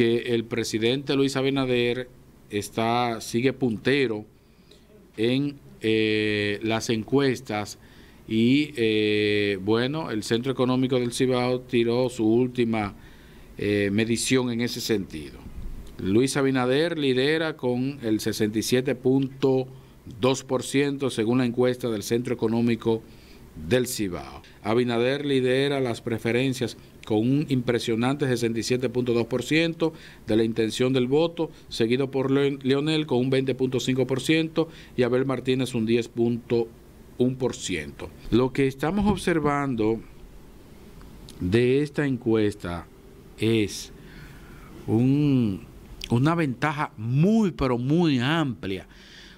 que el presidente Luis Abinader está, sigue puntero en eh, las encuestas y eh, bueno, el Centro Económico del Cibao tiró su última eh, medición en ese sentido. Luis Abinader lidera con el 67.2% según la encuesta del Centro Económico del Cibao. Abinader lidera las preferencias con un impresionante 67.2% de la intención del voto, seguido por Leonel con un 20.5% y Abel Martínez un 10.1%. Lo que estamos observando de esta encuesta es una ventaja muy, pero muy amplia.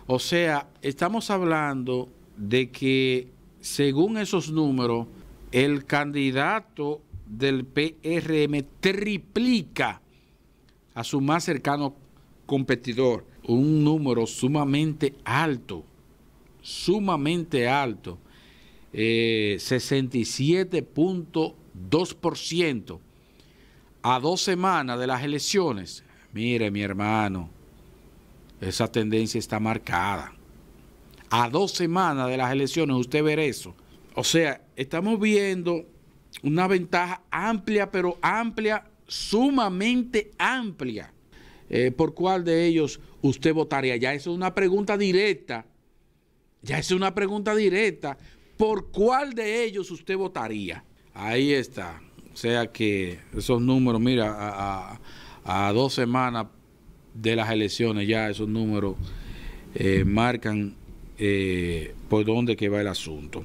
O sea, estamos hablando de que según esos números, el candidato del PRM triplica a su más cercano competidor. Un número sumamente alto, sumamente alto, 67.2% eh, a dos semanas de las elecciones. Mire, mi hermano, esa tendencia está marcada a dos semanas de las elecciones, usted ver eso. O sea, estamos viendo una ventaja amplia, pero amplia, sumamente amplia. Eh, ¿Por cuál de ellos usted votaría? Ya es una pregunta directa. Ya es una pregunta directa. ¿Por cuál de ellos usted votaría? Ahí está. O sea que esos números, mira, a, dos semanas de las elecciones ya esos números eh, marcan eh, por dónde que va el asunto.